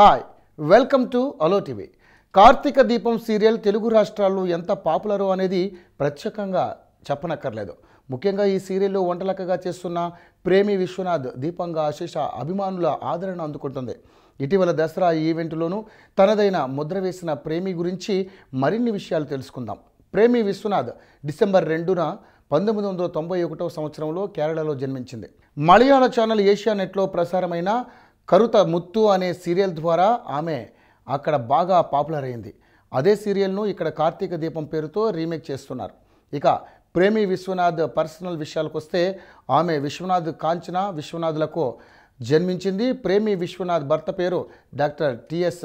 hi welcome to అలో TV Karthika Deepam serial Telugu రాష్ట్రాల్లో ఎంత పాపులరు అనేది ప్రత్యేకంగా చెప్పనక్కర్లేదు ముఖ్యంగా ఈ సీరియల్లో వంటలక్కగా చేస్తున్న ప్రేమి విశ్వనాథ్ దీపంగా అశేష అభిమానుల ఆదరణ అందుకుంటుంది ఇటీవల దసరా ఈవెంట్లోనూ తనదైన ముద్ర వేసిన ప్రేమి గురించి మరిన్ని విషయాలు తెలుసుకుందాం ప్రేమి విశ్వనాథ్ డిసెంబర్ రెండున పంతొమ్మిది వందల తొంభై ఒకటో సంవత్సరంలో కేరళలో జన్మించింది మలయాళ ఛానల్ ఏషియా నెట్లో ప్రసారమైన కరుత ముత్తు అనే సీరియల్ ద్వారా ఆమె అక్కడ బాగా పాపులర్ అయింది అదే సీరియల్ను ఇక్కడ కార్తీక దీపం పేరుతో రీమేక్ చేస్తున్నారు ఇక ప్రేమి విశ్వనాథ్ పర్సనల్ విషయాలకు వస్తే ఆమె విశ్వనాథ్ కాంచన విశ్వనాథ్లకు జన్మించింది ప్రేమి విశ్వనాథ్ భర్త పేరు డాక్టర్ టిఎస్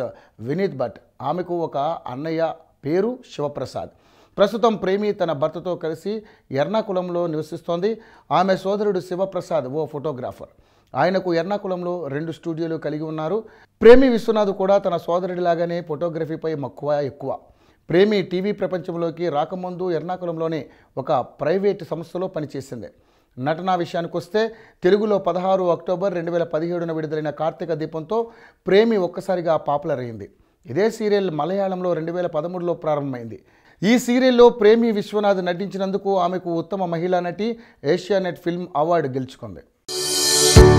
వినీత్ భట్ ఆమెకు ఒక అన్నయ్య పేరు శివప్రసాద్ ప్రస్తుతం ప్రేమి తన భర్తతో కలిసి ఎర్నాకుళంలో నివసిస్తోంది ఆమె సోదరుడు శివప్రసాద్ ఓ ఫోటోగ్రాఫర్ ఆయనకు ఎర్నాకుళంలో రెండు స్టూడియోలు కలిగి ఉన్నారు ప్రేమి విశ్వనాథ్ కూడా తన సోదరుడిలాగానే ఫోటోగ్రఫీపై మక్కువ ఎక్కువ ప్రేమి టీవీ ప్రపంచంలోకి రాకముందు ఎర్నాకులంలోనే ఒక ప్రైవేట్ సంస్థలో పనిచేసింది నటన విషయానికి వస్తే తెలుగులో పదహారు అక్టోబర్ రెండు వేల పదిహేడున విడుదలైన కార్తీక దీపంతో ప్రేమి ఒక్కసారిగా పాపులర్ అయింది ఇదే సీరియల్ మలయాళంలో రెండు వేల పదమూడులో ప్రారంభమైంది ఈ సీరియల్లో ప్రేమి విశ్వనాథ్ నటించినందుకు ఆమెకు ఉత్తమ మహిళా నటి ఏషియానెట్ ఫిల్మ్ అవార్డు గెలుచుకుంది